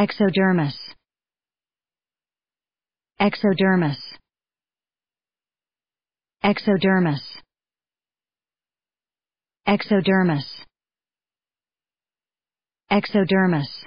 Exodermis. Exodermis. Exodermis. Exodermis. Exodermis.